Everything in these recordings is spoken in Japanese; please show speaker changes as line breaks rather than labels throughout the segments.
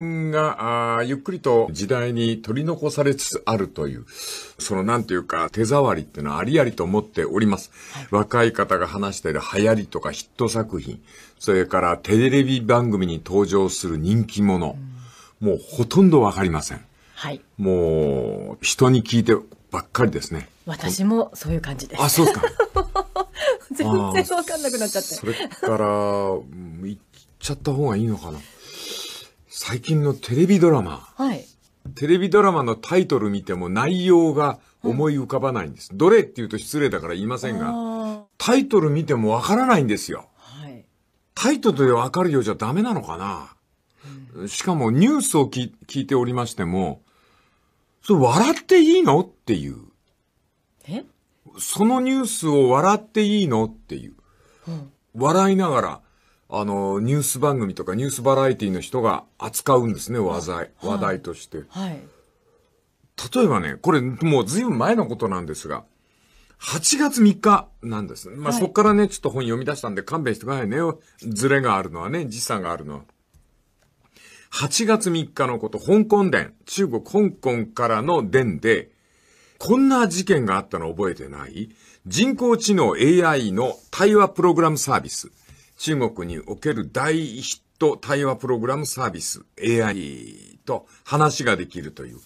が、ゆっくりと時代に取り残されつつあるという、そのなんていうか手触りっていうのはありありと思っております。はい、若い方が話している流行りとかヒット作品、それからテレビ番組に登場する人気者、うん、もうほとんどわかりません。はい。もう、人に聞いてばっかりですね。
私もそういう感じです。あ、そうですか。全然わかんなくなっちゃ
って。それから、行っちゃった方がいいのかな。最近のテレビドラマ。はい。テレビドラマのタイトル見ても内容が思い浮かばないんです。はい、どれって言うと失礼だから言いませんが、タイトル見てもわからないんですよ。はい。タイトルでわかるようじゃダメなのかな、うん、しかもニュースを聞いておりましても、それ笑っていいのっていう。えそのニュースを笑っていいのっていう。うん、笑いながら、あの、ニュース番組とかニュースバラエティの人が扱うんですね、話題、話題として。はい。例えばね、これもうずいぶん前のことなんですが、8月3日なんです。まあ、そこからね、ちょっと本読み出したんで勘弁してくださいね。ズレがあるのはね、時差があるのは。8月3日のこと、香港伝、中国香港からの伝で、こんな事件があったの覚えてない人工知能 AI の対話プログラムサービス。中国における大ヒット対話プログラムサービス AI と話ができるという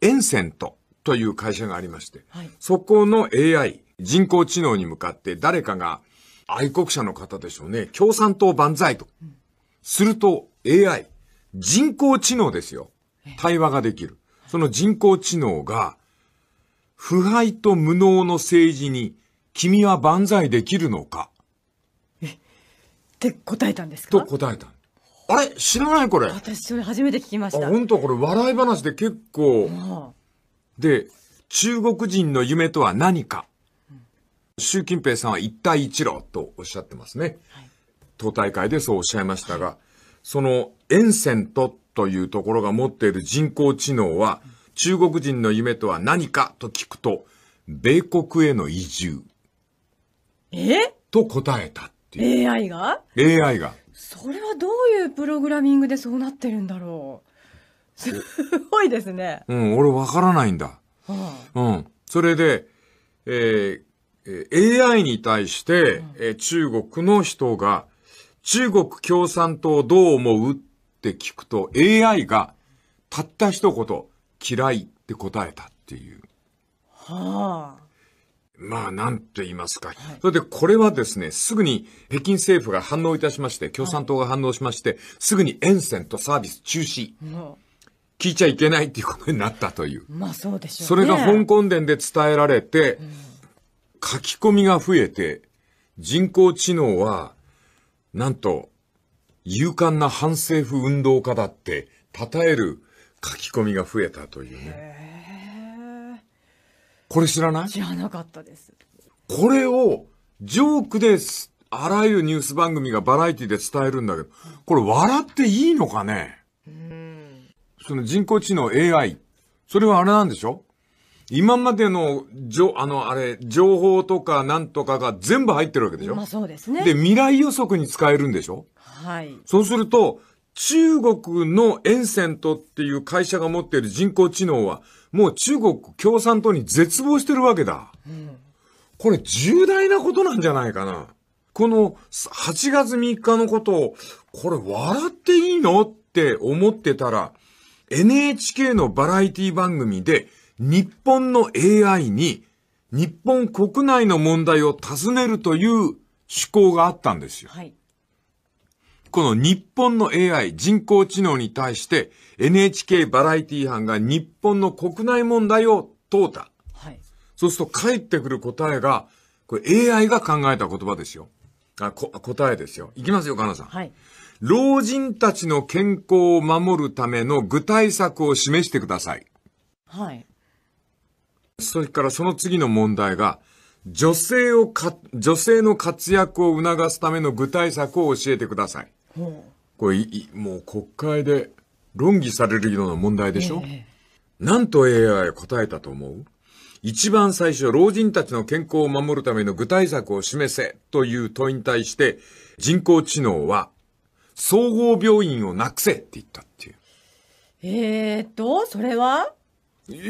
エンセントという会社がありまして、はい、そこの AI、人工知能に向かって誰かが愛国者の方でしょうね、共産党万歳と。うん、すると AI、人工知能ですよ。対話ができる。その人工知能が、腐敗と無能の政治に君は万歳できるのかって答えたんですかと答えた。あれ知らないこれ。
私、それ初めて聞
きました。本当これ、笑い話で結構。で、中国人の夢とは何か。習近平さんは一帯一路とおっしゃってますね。はい、党大会でそうおっしゃいましたが、はい、そのエンセントというところが持っている人工知能は、中国人の夢とは何かと聞くと、米国への移住。えと答えた。ていう。AI が ?AI が。
それはどういうプログラミングでそうなってるんだろう。すごいですね。
うん、俺わからないんだ。うん。それで、えー、AI に対して、えー、中国の人が、中国共産党どう思うって聞くと、AI が、たった一言、嫌いって答えたっていう。はあ。まあ、なんて言いますか。はい、それで、これはですね、すぐに北京政府が反応いたしまして、共産党が反応しまして、はい、すぐに沿線とサービス中止。聞いちゃいけないっていうことになったという。
まあ、そうでしょう、ね、それが香
港伝で伝えられて、書き込みが増えて、人工知能は、なんと、勇敢な反政府運動家だって、称える書き込みが増えたというね。これ知らない知らなかったです。これを、ジョークです。あらゆるニュース番組がバラエティで伝えるんだけど、これ笑っていいのかねその人工知能 AI。それはあれなんでしょ今までの、じょ、あの、あれ、情報とかなんとかが全部入ってるわけでしょまあ
そうですね。で、未
来予測に使えるんでしょはい。そうすると、中国のエンセントっていう会社が持っている人工知能は、もう中国共産党に絶望してるわけだ。これ重大なことなんじゃないかな。この8月3日のことを、これ笑っていいのって思ってたら、NHK のバラエティ番組で日本の AI に日本国内の問題を尋ねるという趣向があったんですよ。はいこの日本の AI、人工知能に対して NHK バラエティ班が日本の国内問題を問うた。はい。そうすると返ってくる答えが、これ AI が考えた言葉ですよ。あ、こ、答えですよ。いきますよ、カナさん。はい。老人たちの健康を守るための具体策を示してください。はい。それからその次の問題が、女性をか、女性の活躍を促すための具体策を教えてください。
こ
れもう国会で論議されるような問題でしょ、ええ、なんと AI 答えたと思う一番最初、老人たちの健康を守るための具体策を示せという問いに対して、人工知能は、総合病院をなくせって言ったっていう。
えーっと、それは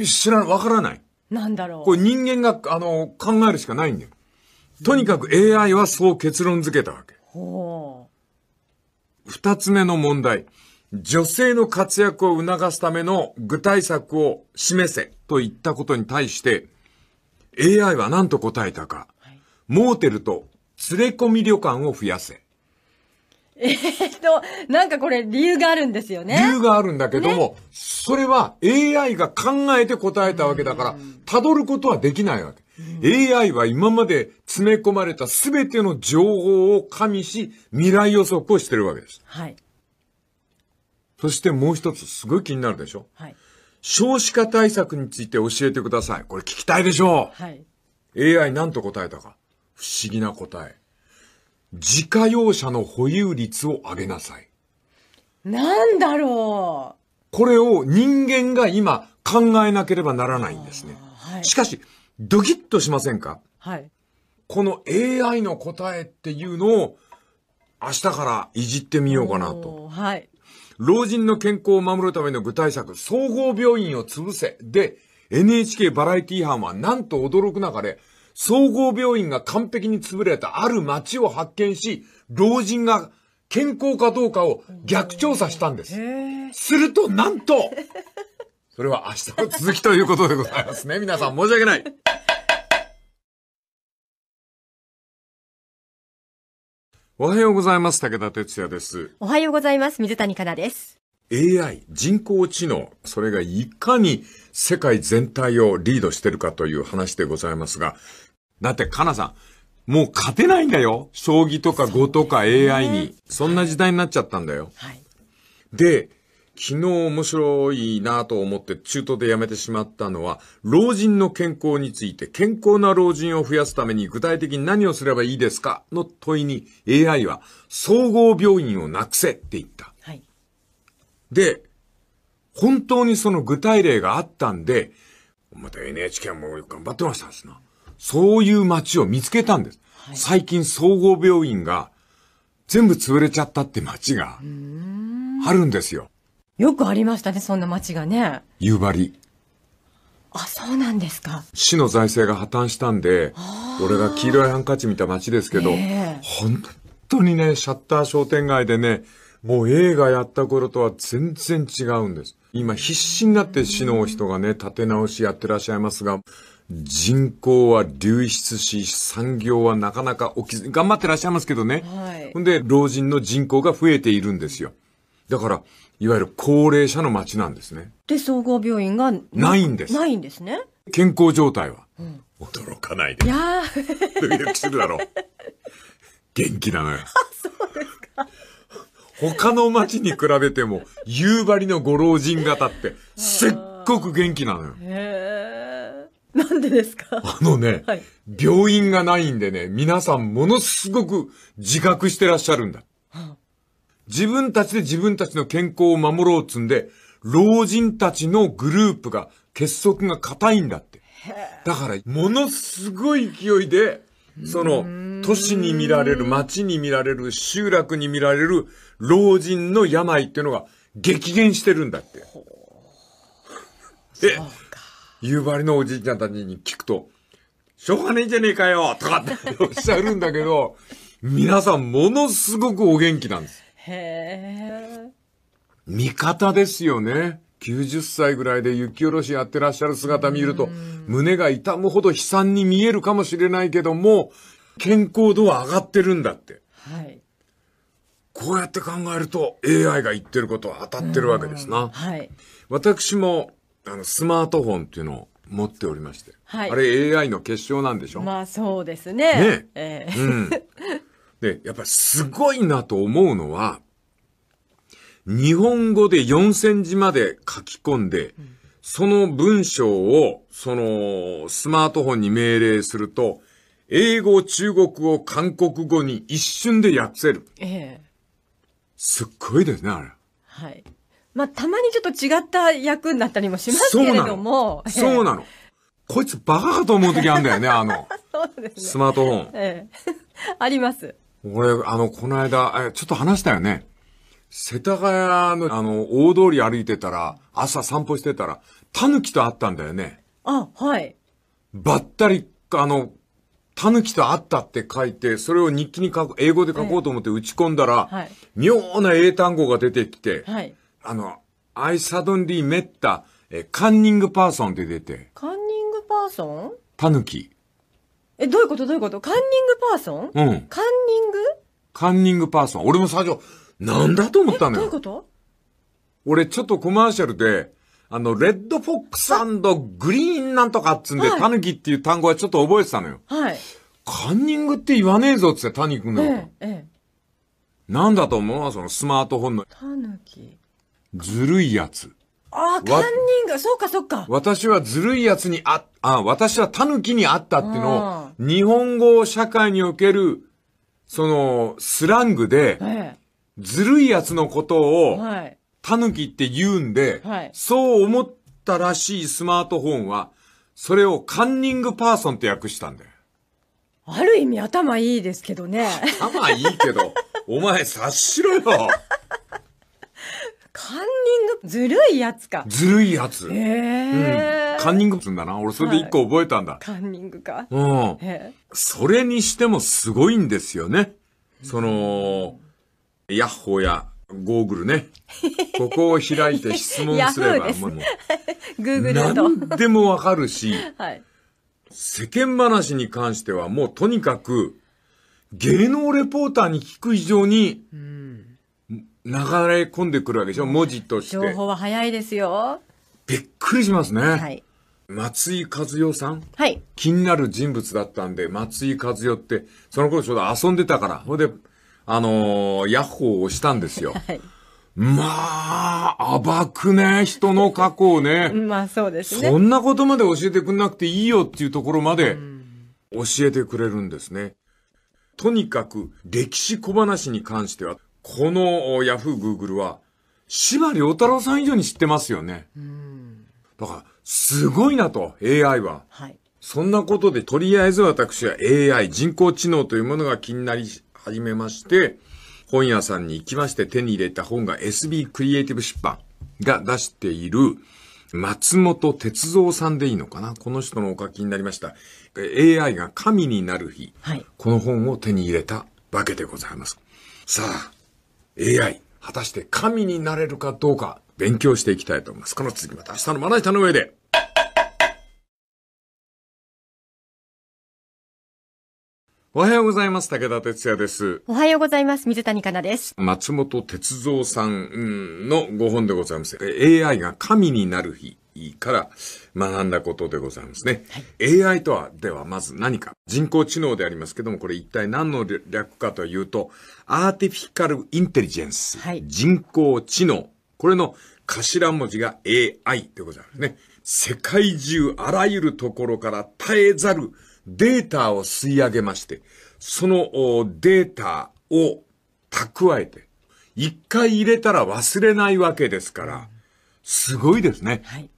知らん、わからない。
なんだろう。こ
れ人間が、あの、考えるしかないんだよ。とにかく AI はそう結論付けたわけ。ほう。二つ目の問題。女性の活躍を促すための具体策を示せと言ったことに対して、AI は何と答えたか。はい、モーテルと連れ込み旅館を増やせ。
えっと、なんかこれ理由があるんですよね。理
由があるんだけども、ね、それは AI が考えて答えたわけだから、辿ることはできないわけ。AI は今まで詰め込まれた全ての情報を加味し、未来予測をしてるわけです。はい。そしてもう一つ、すごい気になるでしょはい。少子化対策について教えてください。これ聞きたいでしょう。はい。AI 何と答えたか。不思議な答え。自家用車の保有率を上げなさい。
なんだろ
う。これを人間が今考えなければならないんですね。はい、しかし、ドキッとしませんかはい。この AI の答えっていうのを明日からいじってみようかなと。はい。老人の健康を守るための具体策、総合病院を潰せ。で、NHK バラエティ班はなんと驚く中で、総合病院が完璧に潰れたある町を発見し、老人が健康かどうかを逆調査したんです。すると、なんとそれは明日の続きということでございますね。皆さん申し訳ない。おはようございます。武田哲也です。
おはようございます。水谷香奈です。
AI、人工知能、それがいかに世界全体をリードしてるかという話でございますが、だってカナさん、もう勝てないんだよ。将棋とか碁とか AI に。そ,、んな時代になっちゃったんだよ。はい。で、昨日面白いなと思って中途でやめてしまったのは、老人の健康について、健康な老人を増やすために具体的に何をすればいいですかの問いに AI は、総合病院をなくせって言った。はい。で、本当にその具体例があったんで、また NHK も頑張ってましたですな。そういう街を見つけたんです。はい、最近総合病院が全部潰れちゃったって街があるんですよ。よくありま
したね、そんな町がね。夕張。あ、そうなんですか。
市の財政が破綻したんで、俺が黄色いハンカチ見た町ですけど、えー、本当にね、シャッター商店街でね、もう映画やった頃とは全然違うんです。今必死になって市の人がね、立て直しやってらっしゃいますが、人口は流出し、産業はなかなか起きず、頑張ってらっしゃいますけどね。はい。ほんで、老人の人口が増えているんですよ。だから、いわゆる高齢者の街なんですね。
で、総合病院がないんです。ないんですね。
健康状態は。うん、驚かないで。い
やドキドキするだろう。
元気なのよ。あ、そうですか。他の町に比べても、夕張のご老人方って、すっごく元気なのよ。へ
ー。なんでですか
あのね、はい、病院がないんでね、皆さんものすごく自覚してらっしゃるんだ。自分たちで自分たちの健康を守ろうつんで、老人たちのグループが、結束が固いんだって。だから、ものすごい勢いで、その、都市に見られる、町に見られる、集落に見られる、老人の病っていうのが激減してるんだって。で、夕張のおじいちゃんたちに聞くと、しょうがねえじゃねえかよとかっておっしゃるんだけど、皆さんものすごくお元気なんです。
へえ。
味方ですよね。90歳ぐらいで雪下ろしやってらっしゃる姿見ると、胸が痛むほど悲惨に見えるかもしれないけども、健康度は上がってるんだって。はい。こうやって考えると AI が言ってることは当たってるわけですな。はい。私も、あの、スマートフォンっていうのを持っておりまして。はい。あれ AI の結晶なんでしょ
まあそうですね。ね。ええー、うん。
で、やっぱすごいなと思うのは、日本語で4センチまで書き込んで、その文章を、その、スマートフォンに命令すると、英語、中国語、韓国語に一瞬でやってる。ええ。すっごいですね、あれ。
はい。まあ、たまにちょっと違った役になったりもしますけれども。そう
なの。こいつバカかと思う時あるんだよね、あの。
そうですね。スマートフォン。ええ。あります。
俺、あの、この間、え、ちょっと話したよね。世田谷の、あの、大通り歩いてたら、朝散歩してたら、タヌキと会ったんだよね。
あ、はい。
ばったり、あの、タヌキと会ったって書いて、それを日記に書く、英語で書こうと思って打ち込んだら、はい、妙な英単語が出てきて、はい、あの、I suddenly met え、カンニングパーソンって出て。
カンニングパーソンタヌキ。え、どういうことどういうことカンニングパーソンうん。カンニング
カンニングパーソン。俺も最初、なんだと思ったのどういうよ。こと俺ちょっとコマーシャルで、あの、レッドフォックスグリーンなんとかっつんで、はいタヌキっていう単語はちょっと覚えてたのよ。はい。カンニングって言わねえぞっつって、タニ君えの。え、ええなんだと思うそのスマートフォンの。
タヌキ。
ずるいやつ。
ああ、カンニング。そうか、そうか。
私はずるいやつにあ、あ、私はタヌキにあったっていうのを、日本語社会における、その、スラングで、ずるいやつのことを、タヌキって言うんで、そう思ったらしいスマートフォンは、それをカンニングパーソンって訳したんだよ。
ある意味頭いいですけどね。
頭いいけど、お前察しろよ
カンニング、ずるいやつか。ずるいやつ。ええーうん、カン
ニングっつんだな。俺それで一個覚えたんだ、はい。カ
ンニングか。うん、
それにしてもすごいんですよね。その、ヤッホーやゴーグルね。ここを開いて質問すれば、もう、
グーグルと。何でも
わかるし、はい、世間話に関してはもうとにかく、芸能レポーターに聞く以上に、うん流れ込んでくるわけでしょ文字として。情
報は早いですよ。
びっくりしますね。はい。松井和代さんはい。気になる人物だったんで、松井和代って、その頃ちょうど遊んでたから、ほんで、あのー、ヤッホーをしたんですよ。はい。まあ、暴くね、人の過去をね。まあそうですね。そんなことまで教えてくんなくていいよっていうところまで教えてくれるんですね。とにかく歴史小話に関してはこのヤフー、グーグルは、芝良太郎さん以上に知ってますよね。うん。だから、すごいなと、AI は。はい。そんなことで、とりあえず私は AI、人工知能というものが気になり始めまして、本屋さんに行きまして手に入れた本が SB クリエイティブ出版が出している、松本哲三さんでいいのかなこの人のお書きになりました。AI が神になる日。はい、この本を手に入れたわけでございます。さあ、AI、果たして神になれるかどうか勉強していきたいと思います。この続きまた明日のまな板の上で。おはようございます。武田哲也です。
おはようございます。水谷香奈です。
松本哲三さんのご本でございます。AI が神になる日。から学んだことでございますね。はい、AI とは、ではまず何か。人工知能でありますけども、これ一体何の略かというと、アーティフィカルインテリジェンス。はい、人工知能。これの頭文字が AI でございますね。世界中あらゆるところから絶えざるデータを吸い上げまして、そのデータを蓄えて、一回入れたら忘れないわけですから、すごいですね。はい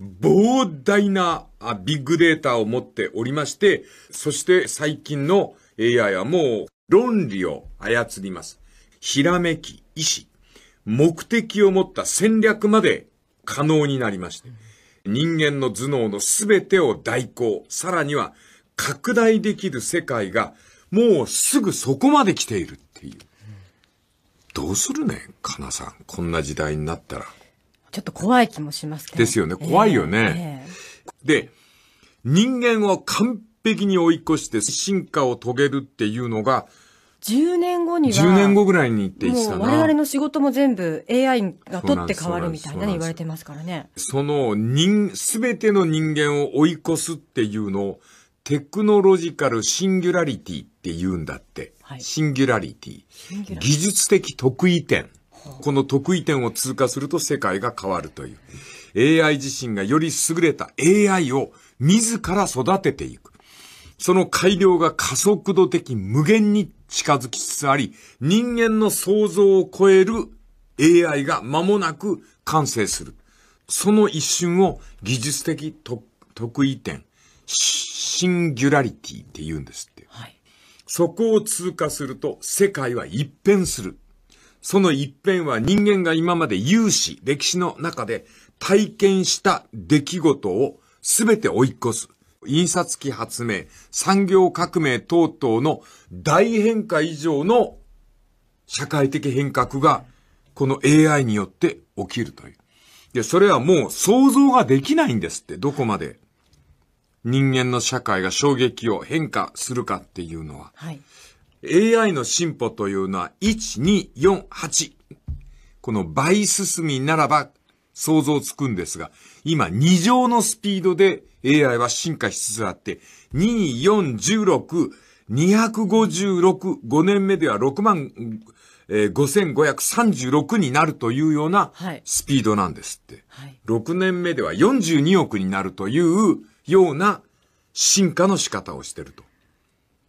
膨大なビッグデータを持っておりまして、そして最近の AI はもう論理を操ります。ひらめき、意志、目的を持った戦略まで可能になりまして、人間の頭脳の全てを代行、さらには拡大できる世界がもうすぐそこまで来ているっていう。どうするね、かなさん。こんな時代になったら。
ちょっと怖い気もしますけど。ですよね。怖いよね。
えー、で、人間を完璧に追い越して進化を遂げるっていうのが、
10年後には。10年
後ぐらいにって言ってたな。我々
の仕事も全部 AI が取って変わるみたいな言われてますからね。
その人、すべての人間を追い越すっていうのを、テクノロジカルシンギュラリティって言うんだって。はい、シンギュラリテ
ィ。
技術的得意点。この得意点を通過すると世界が変わるという。AI 自身がより優れた AI を自ら育てていく。その改良が加速度的無限に近づきつつあり、人間の想像を超える AI が間もなく完成する。その一瞬を技術的得意点、シンギュラリティって言うんですって。はい、そこを通過すると世界は一変する。その一辺は人間が今まで有史、歴史の中で体験した出来事を全て追い越す。印刷機発明、産業革命等々の大変化以上の社会的変革がこの AI によって起きるという。で、それはもう想像ができないんですって、どこまで。人間の社会が衝撃を変化するかっていうのは。はい。AI の進歩というのは1248。この倍進みならば想像つくんですが、今2乗のスピードで AI は進化しつつあって、2、4、16、256、5年目では6万、えー、5536になるというようなスピードなんですって、はい、6年目では42億になるというような進化の仕方をしてると。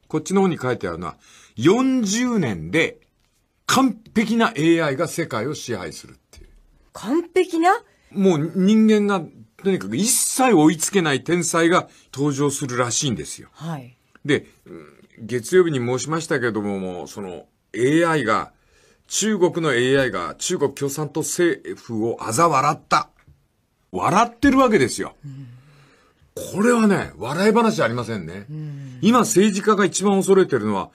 こっちの方に書いてあるのは、40年で完璧な AI が世界を支配するっていう。完璧なもう人間がとにかく一切追いつけない天才が登場するらしいんですよ。はい。で、月曜日に申しましたけども、もその AI が、中国の AI が中国共産党政府を嘲笑った。笑ってるわけですよ。うん、これはね、笑い話ありませんね。うん、今政治家が一番恐れてるのは、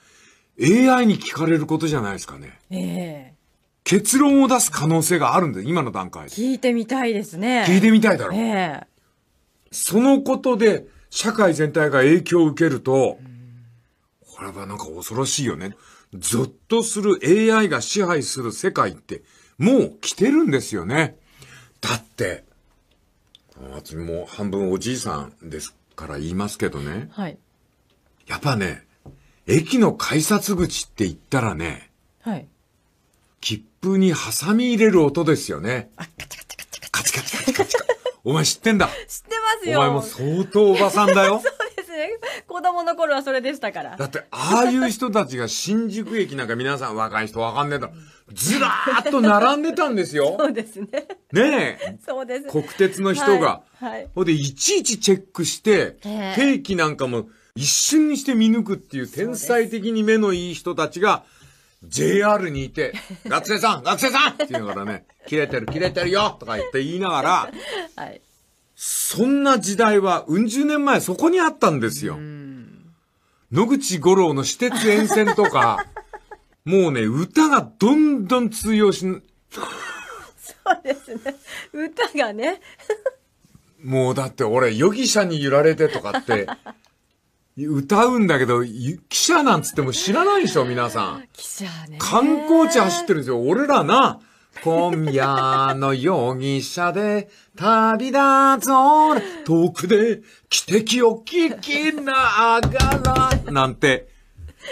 AI に聞かれることじゃないですかね。
ええ
結論を出す可能性があるんで、今の段階で。
聞いてみたいですね。聞いてみたいだろう。ええ
そのことで、社会全体が影響を受けると、これはなんか恐ろしいよね。ゾッとする AI が支配する世界って、もう来てるんですよね。だって、私も半分おじいさんですから言いますけどね。はい。やっぱね、駅の改札口って言ったらね、はい。切符にハサミ入れる音ですよね。あ、カチカチカチカチカチカチカチカチ。お前知ってんだ。知って
ますよ。お前も
相当おばさんだよ。そう
ですね。子供の頃はそれでしたから。
だって、ああいう人たちが新宿駅なんか皆さん若い人わかんねえだろ。ずらーっと並んでたんですよ。
そうですね。ねえ。そうです。国鉄の人が。はい。はい、
ほんで、いちいちチェックして、定期なんかも、一瞬にして見抜くっていう天才的に目のいい人たちが、JR にいて、学生さん学生さんって言いながらね、切れてる切れてるよとか言って言いながら、はい、そんな時代は、うん十年前そこにあったんですよ。野口五郎の私鉄沿線とか、もうね、歌がどんどん通用し、そう
ですね。歌がね。
もうだって俺、容疑者に揺られてとかって、歌うんだけど、記者なんつっても知らないでしょ、皆さん。記者ね。観光地走ってるんですよ。俺らな、今夜の容疑者で旅立つ俺、遠くで汽笛を聞きながら、なんて。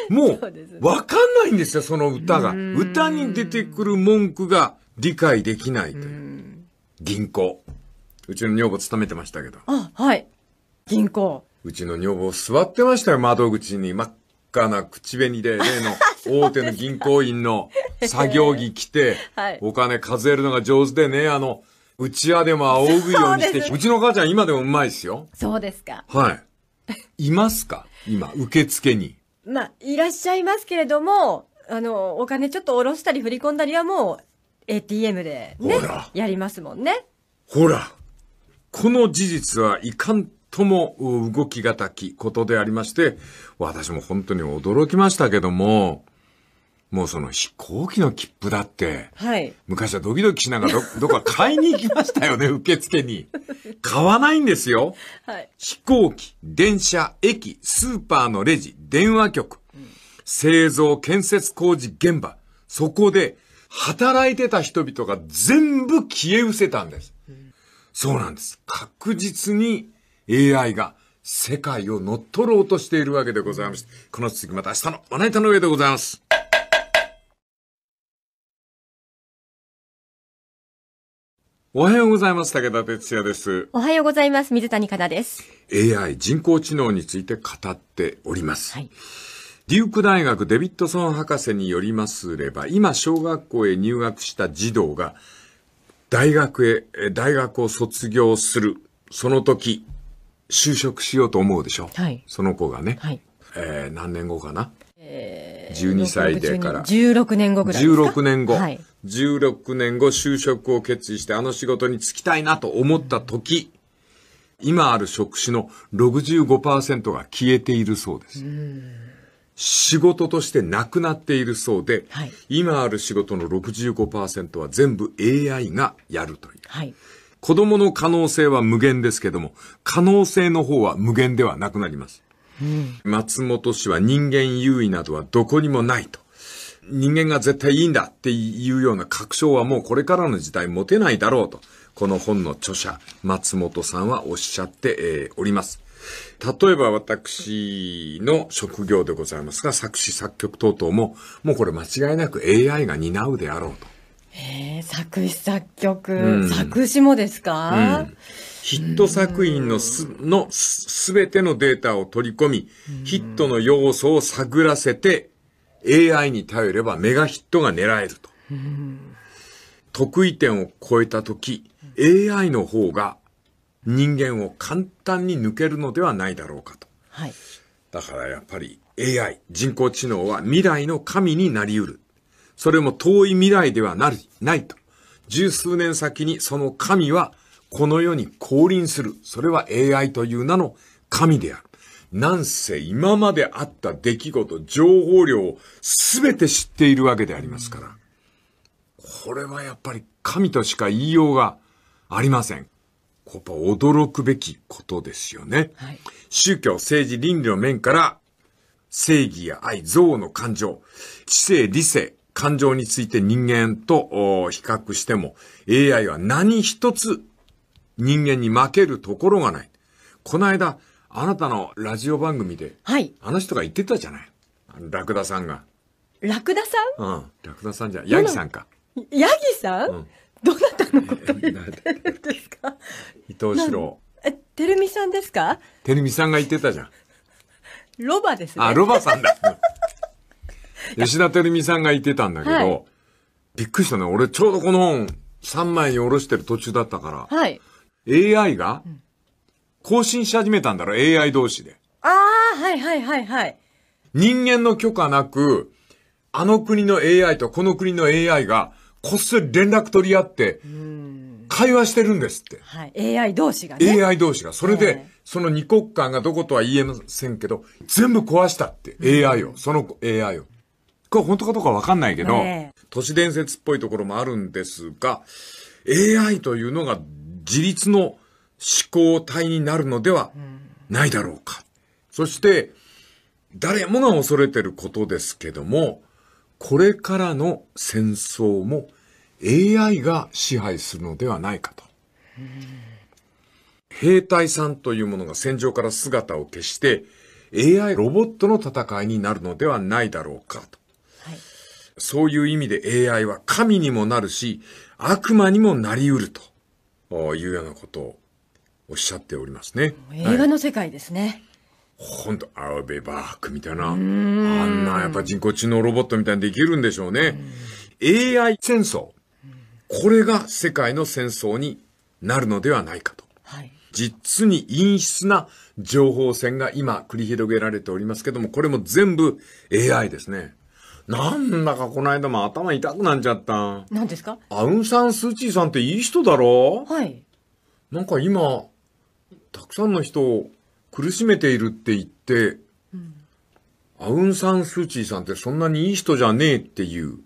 もう、わかんないんですよ、その歌が。歌に出てくる文句が理解できないい銀行。うちの女房勤めてましたけど。あ、はい。銀行。うちの女房座ってましたよ、窓口に。真っ赤な口紅で、例の大手の銀行員の作業着着て、お金数えるのが上手でね、あの、うちわでも仰ぐようにして、うちの母ちゃん今でもうまいですよ。
そうですか。
はい。いますか今、受付に。
まあ、いらっしゃいますけれども、あの、お金ちょっと下ろしたり振り込んだりはもう、ATM でねほら、やりますもんね。
ほら、この事実はいかんとも動きがたきことでありまして、私も本当に驚きましたけども、もうその飛行機の切符だって、はい、昔はドキドキしながらど どこか買いに行きましたよね、受付に。買わないんですよ。はい、飛行機、電車、駅、スーパーのレジ、電話局、うん、製造、建設工事現場、そこで働いてた人々が全部消え失せたんです。うん、そうなんです。確実に AI が世界を乗っ取ろうとしているわけでございます。この続きまた明日のまな板の上でございます。
おはようございます。武
田哲也です。
おはようございます。水谷香奈です。
AI 人工知能について語っております。はい、デューク大学デビッドソン博士によりますれば、今小学校へ入学した児童が大学へ、大学を卒業する、その時、就職しようと思うでしょ。はい、その子がね。はい、えー、何年後かな。えー、12歳でから。16
年後ぐらいですか。16年後。はい、
16年後就職を決意してあの仕事に就きたいなと思った時、今ある職種の65%が消えているそうです。仕事としてなくなっているそうで、はい、今ある仕事の65%は全部 AI がやるという。はい子供の可能性は無限ですけども、可能性の方は無限ではなくなります。うん、松本氏は人間優位などはどこにもないと。人間が絶対いいんだっていうような確証はもうこれからの時代持てないだろうと、この本の著者、松本さんはおっしゃって、えー、おります。例えば私の職業でございますが、作詞作曲等々も、もうこれ間違いなく AI が担うであろうと。
ええ、作詞作曲、うん、作詞もです
か、うん、ヒット作品のす、のすべてのデータを取り込み、ヒットの要素を探らせて、AI に頼ればメガヒットが狙えると。得意点を超えたとき、AI の方が人間を簡単に抜けるのではないだろうかと。はい。だからやっぱり AI、人工知能は未来の神になり得る。それも遠い未来ではなる、ないと。十数年先にその神はこの世に降臨する。それは AI という名の神である。なんせ今まであった出来事、情報量を全て知っているわけでありますから。これはやっぱり神としか言いようがありません。ここは驚くべきことですよね。はい、宗教、政治、倫理の面から、正義や愛、憎悪の感情、知性、理性、感情について人間と比較しても AI は何一つ人間に負けるところがない。この間、あなたのラジオ番組で、はい、あの人が言ってたじゃない。ラクダさんが。ラクダさんうん。ラクダさんじゃ、ヤギさんか。
ヤギさん、う
ん、どなたのこと言ってるんですか伊藤四郎。
え、てるみさんですか
てるみさんが言ってたじゃん。
ロバですね。あ、ロバさん
だ。吉田照美さんが言ってたんだけど、はい、びっくりしたね。俺ちょうどこの本3枚におろしてる途中だったから、はい、AI が更新し始めたんだろ、AI 同士で。
ああ、はいはいはいはい。
人間の許可なく、あの国の AI とこの国の AI が、こっそり連絡取り合って、会話してるんですって。
はい。AI 同士がね。AI
同士が。それで、その二国間がどことは言えませんけど、全部壊したって、AI を、その AI を。これ本当かどうかわかんないけど、ね、都市伝説っぽいところもあるんですが、AI というのが自立の思考体になるのではないだろうか。うん、そして、誰もが恐れてることですけども、これからの戦争も AI が支配するのではないかと。うん、兵隊さんというものが戦場から姿を消して、AI ロボットの戦いになるのではないだろうかと。そういう意味で AI は神にもなるし、悪魔にもなり得るというようなことをおっしゃっておりますね。映画
の世界ですね。
本、ん当、アウベバークみたいな、あんなやっぱ人工知能ロボットみたいにできるんでしょうね。う AI 戦争。これが世界の戦争になるのではないかと。はい、実に陰湿な情報戦が今繰り広げられておりますけども、これも全部 AI ですね。なんだかこの間も頭痛くなっちゃった。何ですかアウンサン・スー・チーさんっていい人だろはい。なんか今、たくさんの人を苦しめているって言って、うん、アウン・サン・スー・チーさんってそんなにいい人じゃねえっていう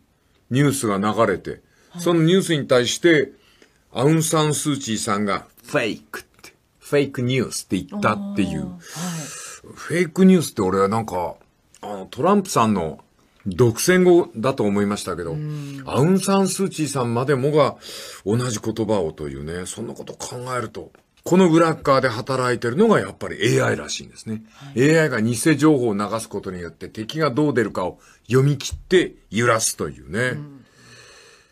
ニュースが流れて、はい、そのニュースに対して、アウン・サン・スー・チーさんがフェイクって、フェイクニュースって言ったっていう。はい、フェイクニュースって俺はなんか、あのトランプさんの独占語だと思いましたけど、アウン・サン・スー・チーさんまでもが同じ言葉をというね、そんなこと考えると、この裏側で働いてるのがやっぱり AI らしいんですね。はい、AI が偽情報を流すことによって敵がどう出るかを読み切って揺らすというね。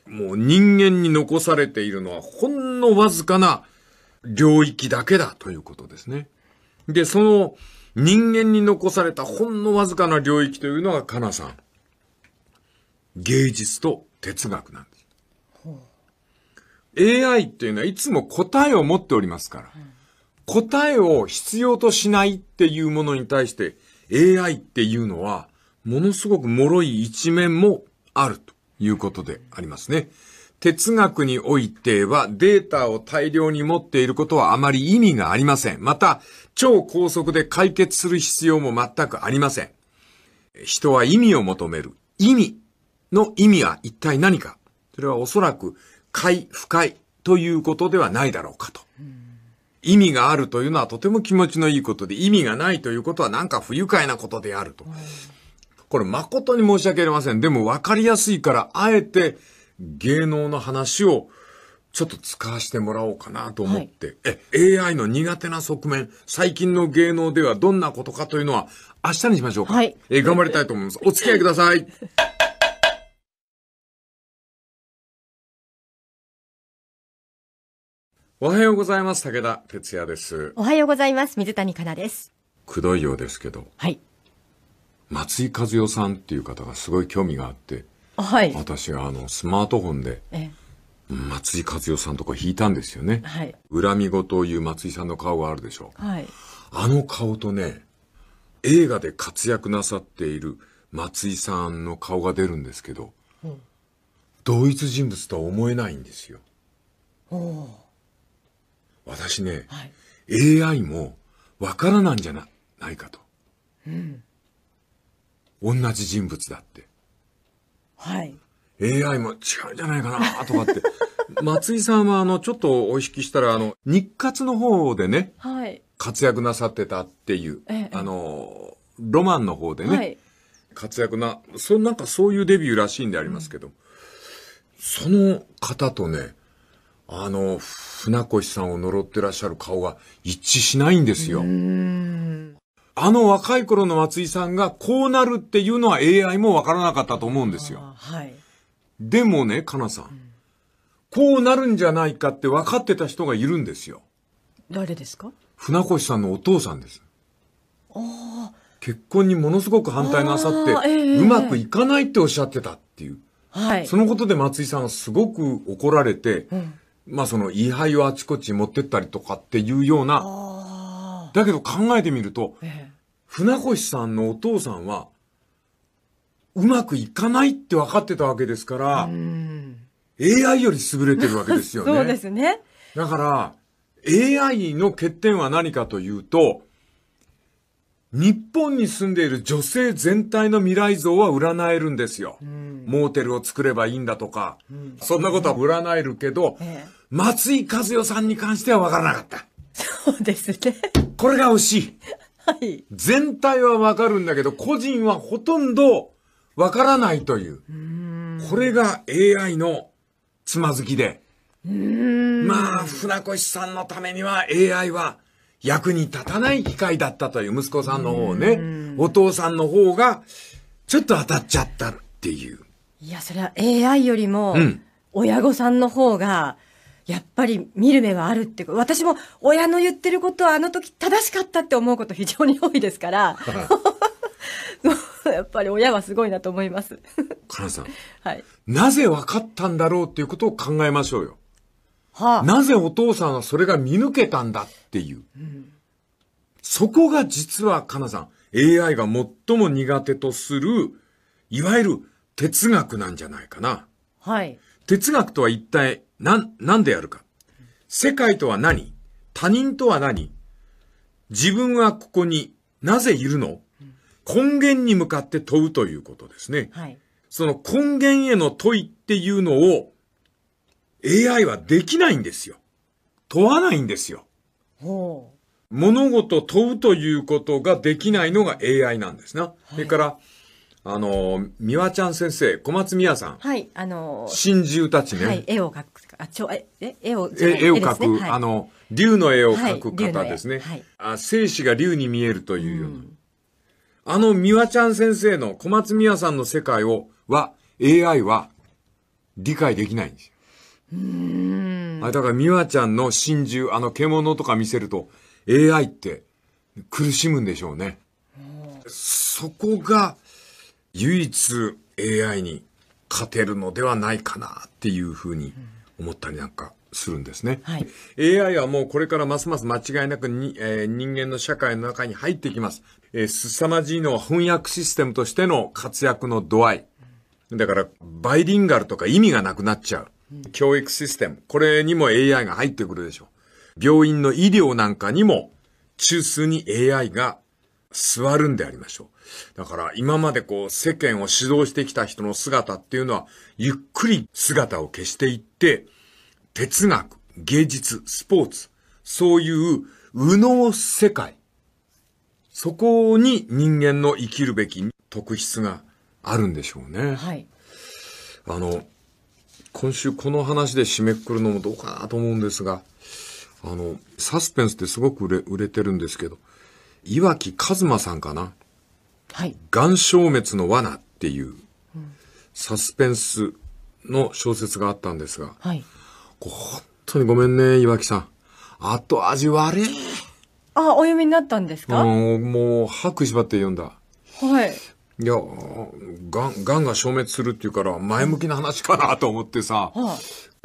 うもう人間に残されているのはほんのわずかな領域だけだということですね。で、その人間に残されたほんのわずかな領域というのがカナさん。芸術と哲学なんです。AI っていうのはいつも答えを持っておりますから、答えを必要としないっていうものに対して AI っていうのはものすごく脆い一面もあるということでありますね。哲学においてはデータを大量に持っていることはあまり意味がありません。また、超高速で解決する必要も全くありません。人は意味を求める。意味の意味は一体何か。それはおそらく、快、不快ということではないだろうかと。意味があるというのはとても気持ちのいいことで、意味がないということはなんか不愉快なことであると。これ誠に申し訳ありません。でも分かりやすいから、あえて芸能の話をちょっと使わせてもらおうかなと思って、はい、え、AI の苦手な側面、最近の芸能ではどんなことかというのは明日にしましょうか。はい、え頑張りたいと思います。お付き合いください。おはようございます。武田哲也です。
おはようございます。水谷香奈です。
くどいようですけど。はい。松井和代さんっていう方がすごい興味があって。はい。私があの、スマートフォンで。え松井和代さんとか弾いたんですよね。はい。恨み事を言う松井さんの顔があるでしょう。はい。あの顔とね、映画で活躍なさっている松井さんの顔が出るんですけど、うん、同一人物とは思えないんですよ。おお。私ね、はい、AI もわからないんじゃなないかと。うん。同じ人物だって。はい。AI も違うんじゃないかなとかって。松井さんは、あの、ちょっとお引きしたら、あの、日活の方でね、はい、活躍なさってたっていう、ええ、あの、ロマンの方でね、はい、活躍な、そなんかそういうデビューらしいんでありますけど、うん、その方とね、あの、船越さんを呪ってらっしゃる顔が一致しないんですよ。あの若い頃の松井さんがこうなるっていうのは AI もわからなかったと思うんですよ。はい、でもね、かなさんうん、こうなるんじゃないかって分かってた人がいるんですよ。
誰ですか
船越さんのお父さんです。結婚にものすごく反対なさって、えー、うまくいかないっておっしゃってたっていう。はい、そのことで松井さんはすごく怒られて、うんまあその位牌をあちこち持ってったりとかっていうような、だけど考えてみると、ええ、船越さんのお父さんは、うまくいかないって分かってたわけですから、AI より優れてるわけですよね。そうですね。だから、AI の欠点は何かというと、日本に住んでいる女性全体の未来像は占えるんですよ。うん、モーテルを作ればいいんだとか、うん、そんなことは占えるけど、ええ、松井和代さんに関しては分からなかった。そうですね。これが惜しい。はい。全体は分かるんだけど、個人はほとんど分からないという。うこれが AI のつまずきで。まあ、船越さんのためには AI は役に立たない機会だったという息子さんの方ね、お父さんの方が、ちょっと当たっちゃったっていう。
いや、それは AI よりも、親御さんの方が、やっぱり見る目はあるって私も親の言ってることはあの時正しかったって思うこと非常に多いですから、やっぱり親はすごいなと思います。かなさん。はい。
なぜ分かったんだろうっていうことを考えましょうよ。はあ、なぜお父さんはそれが見抜けたんだっていう。うん、そこが実は、かなさん、AI が最も苦手とする、いわゆる哲学なんじゃないかな。はい。哲学とは一体、な、なんでやるか。世界とは何他人とは何自分はここになぜいるの、根源に向かって問うということですね。はい。その根源への問いっていうのを AI はできないんですよ。問わないんですよ。物事問うということができないのが AI なんですな。はい、それから、あの、美和ちゃん先生、小松美和さん。
はい、あの真
珠たちね。はい、
絵を描く、あ、ちょ、え、絵を、絵を描く、ねはい、あの、
竜の絵を描く方ですね。はい、あ生死が竜に見えるというような。うん、あの美和ちゃん先生の小松美和さんの世界を、は、AI は理解できないんですあだから美和ちゃんの真珠、あの獣とか見せると AI って苦しむんでしょうね。そこが唯一 AI に勝てるのではないかなっていうふうに思ったりなんかするんですね。はい、AI はもうこれからますます間違いなくに、えー、人間の社会の中に入ってきます。えー、凄まじいのは翻訳システムとしての活躍の度合い。だからバイリンガルとか意味がなくなっちゃう。教育システム、これにも AI が入ってくるでしょう。病院の医療なんかにも、中枢に AI が座るんでありましょう。だから今までこう世間を指導してきた人の姿っていうのはゆっくり姿を消していって哲学、芸術、スポーツ、そういう右脳世界、そこに人間の生きるべき特質があるんでしょうね。はい。あの、今週この話で締めくくるのもどうかなと思うんですが、あの、サスペンスってすごく売れ売れてるんですけど、岩木和馬さんかな。はい。岩消滅の罠っていう、サスペンスの小説があったんですが、はい。本当にごめんね、岩木さん。後味悪い。
あ、お読みになったんですか
うん、もう、吐く縛って読んだ。はい。いや、がん、がんが消滅するっていうから、前向きな話かなと思ってさ、は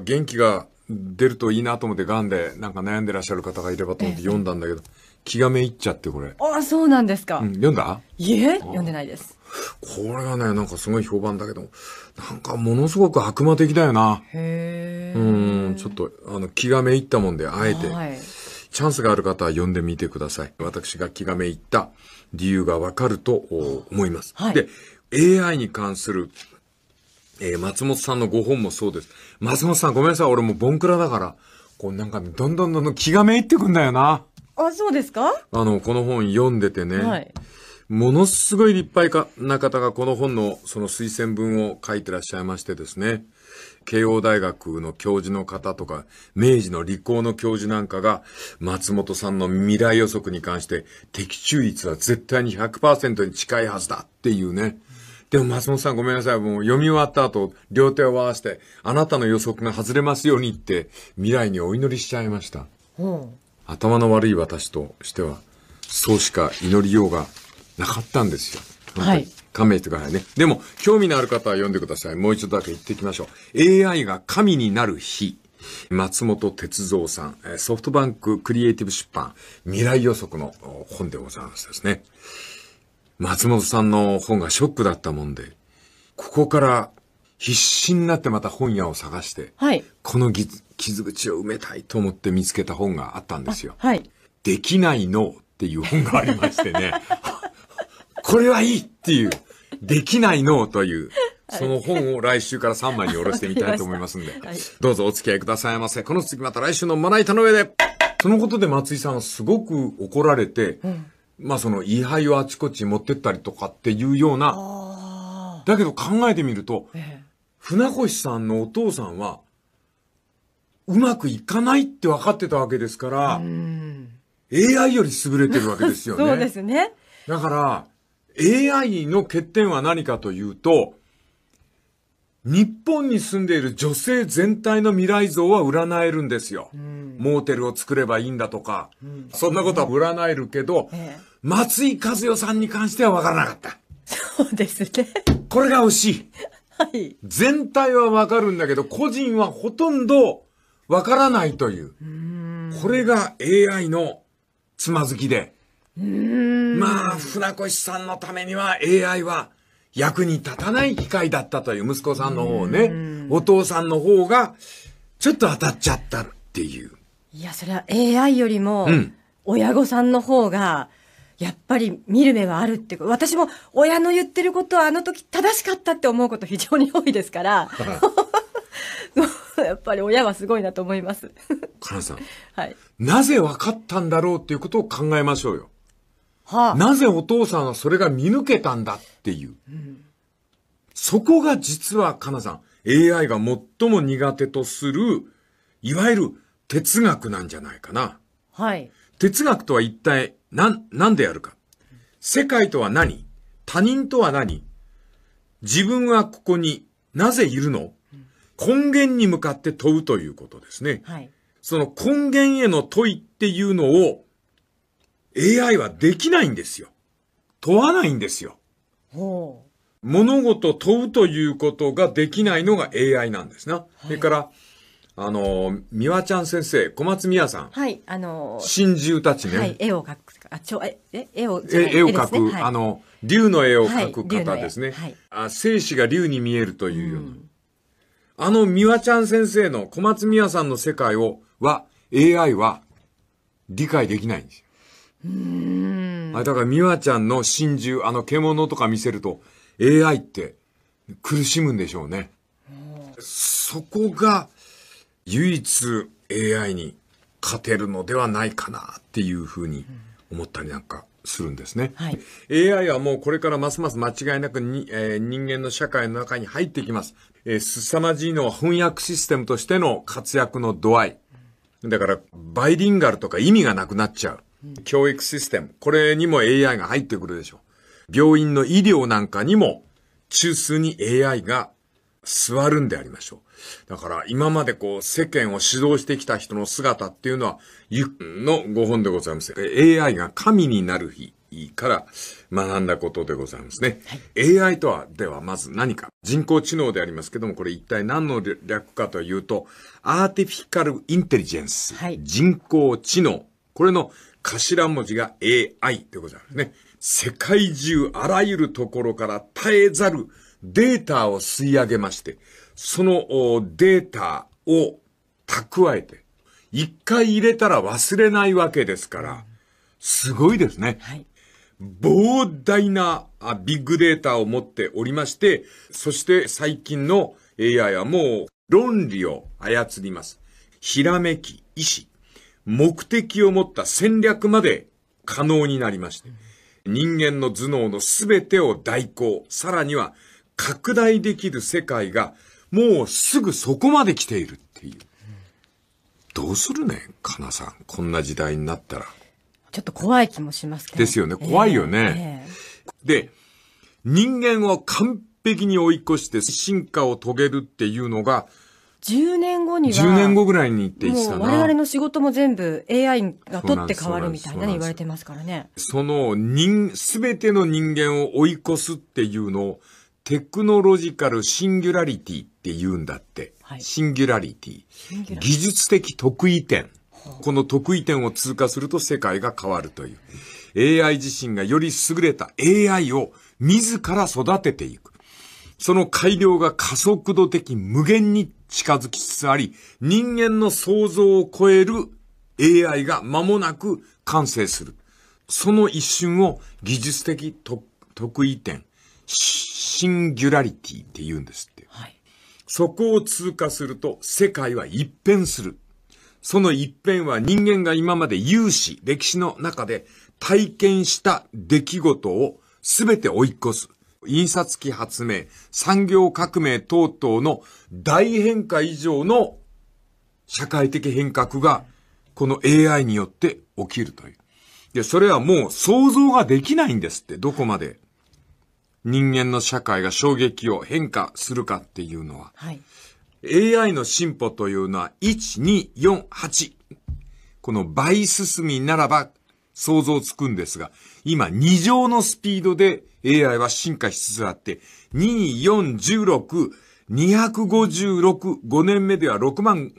い、元気が出るといいなと思って、がんで、なんか悩んでらっしゃる方がいればと思って読んだんだけど、ええ、気がめいっちゃって、これ。
ああ、そうなんですか。うん、
読んだいえ、読んでないです。これがね、なんかすごい評判だけど、なんかものすごく悪魔的だよな。へえ。うん、ちょっと、あの、気がめいったもんで、あえて。はいチャンスがある方は読んでみてください。私が気がめいった理由がわかると思います。はい、で、AI に関する、えー、松本さんのご本もそうです。松本さんごめんなさい。俺もボンクラだから、こうなんかどんどんどんどん気がめいってくんだよな。
あ、そうですか
あの、この本読んでてね。はい。ものすごい立派な方がこの本のその推薦文を書いてらっしゃいましてですね。慶応大学の教授の方とか、明治の理工の教授なんかが、松本さんの未来予測に関して、的中率は絶対に100%に近いはずだっていうね。でも松本さんごめんなさい。もう読み終わった後、両手を合わせて、あなたの予測が外れますようにって、未来にお祈りしちゃいました。うん、頭の悪い私としては、そうしか祈りようがなかったんですよ。はい。勘弁してくださいね。でも、興味のある方は読んでください。もう一度だけ言っていきましょう。AI が神になる日。松本哲三さん、ソフトバンククリエイティブ出版、未来予測の本でございますですね。松本さんの本がショックだったもんで、ここから必死になってまた本屋を探して、はい、この傷口を埋めたいと思って見つけた本があったんですよ。はい、できないのっていう本がありましてね。これはいいっていう、できないのという、その本を来週から3枚に下ろしてみたいと思いますんで、はい、どうぞお付き合いくださいませ。この次また来週のまな板の上で、そのことで松井さんはすごく怒られて、うん、まあその位牌をあちこち持ってったりとかっていうような、だけど考えてみると、ええ、船越さんのお父さんは、うまくいかないって分かってたわけですから、AI より優れてるわけですよね。そうですね。だから、AI の欠点は何かというと、日本に住んでいる女性全体の未来像は占えるんですよ。うん、モーテルを作ればいいんだとか、うん、そんなことは占えるけど、ええ、松井和代さんに関しては分からなかった。そうですね。これが惜しい。はい。全体は分かるんだけど、個人はほとんど分からないという。うこれが AI のつまずきで。うんまあ、船越さんのためには AI は役に立たない機会だったという息子さんの方ね、お父さんの方がちょっと当たっちゃったっていう。
いや、それは AI よりも、親御さんの方が、やっぱり見る目はあるって私も親の言ってることはあの時正しかったって思うこと非常に多いですから、やっぱり親はすごいなと思います。かなさん。はい。
なぜ分かったんだろうっていうことを考えましょうよ。はあ、なぜお父さんはそれが見抜けたんだっていう。うん、そこが実は、かなさん、AI が最も苦手とする、いわゆる哲学なんじゃないかな。はい。哲学とは一体、な、なんでやるか。世界とは何他人とは何自分はここになぜいるの、根源に向かって問うということですね。はい。その根源への問いっていうのを AI はできないんですよ。問わないんですよ。物事問うということができないのが AI なんですな、ね。それから、あの、美和ちゃん先生、小松美和さん。
はい、あのー、真
珠たちね。はい、
絵を描く、あ、ちょ、え、絵を、絵を描く、ねはい、あの、
竜の絵を描く方ですね。はい、あ生死が竜に見えるというような。うん、あの、美和ちゃん先生の小松美和さんの世界を、は、AI は理解できないんですよ。あだから美和ちゃんの真珠、あの獣とか見せると AI って苦しむんでしょうね。そこが唯一 AI に勝てるのではないかなっていうふうに思ったりなんかするんですね。はい、AI はもうこれからますます間違いなくに、えー、人間の社会の中に入ってきます。えー、凄まじいのは翻訳システムとしての活躍の度合い。だからバイリンガルとか意味がなくなっちゃう。教育システム、これにも AI が入ってくるでしょう。病院の医療なんかにも、中枢に AI が座るんでありましょう。だから今までこう世間を指導してきた人の姿っていうのは、ゆっのご本でございます。AI が神になる日から学んだことでございますね。はい、AI とは、ではまず何か。人工知能でありますけども、これ一体何の略かというと、アーティフィカルインテリジェンス。はい、人工知能。これの頭文字が AI でござことですね。世界中あらゆるところから絶えざるデータを吸い上げまして、そのデータを蓄えて、一回入れたら忘れないわけですから、すごいですね。はい、膨大なビッグデータを持っておりまして、そして最近の AI はもう論理を操ります。ひらめき、意志、目的を持った戦略まで可能になりまして、人間の頭脳の全てを代行、さらには拡大できる世界がもうすぐそこまで来ているっていう。どうするね、かなさん。こんな時代になったら。
ちょっと怖い気もしますけ
ど。ですよね。怖いよね。えーえー、で、人間を完璧に追い越して進化を遂げるっていうのが、
10年後には。10年
後ぐらいにって言ってたな。我々
の仕事も全部 AI が取って変わるみたいな言われてますからね。
その人、すべての人間を追い越すっていうのを、テクノロジカルシンギュラリティって言うんだって。はい、シンギュラリテ
ィ。技
術的得意点。この得意点を通過すると世界が変わるという。AI 自身がより優れた AI を自ら育てていく。その改良が加速度的無限に近づきつつあり、人間の想像を超える AI が間もなく完成する。その一瞬を技術的得意点、シンギュラリティって言うんですって。はい、そこを通過すると世界は一変する。その一変は人間が今まで有史、歴史の中で体験した出来事を全て追い越す。印刷機発明、産業革命等々の大変化以上の社会的変革が、この AI によって起きるという。で、それはもう想像ができないんですって、どこまで。人間の社会が衝撃を変化するかっていうのは。はい、AI の進歩というのは、1、2、4、8。この倍進みならば想像つくんですが、今2乗のスピードで AI は進化しつつあって、2、4、16、256、5年目では6万、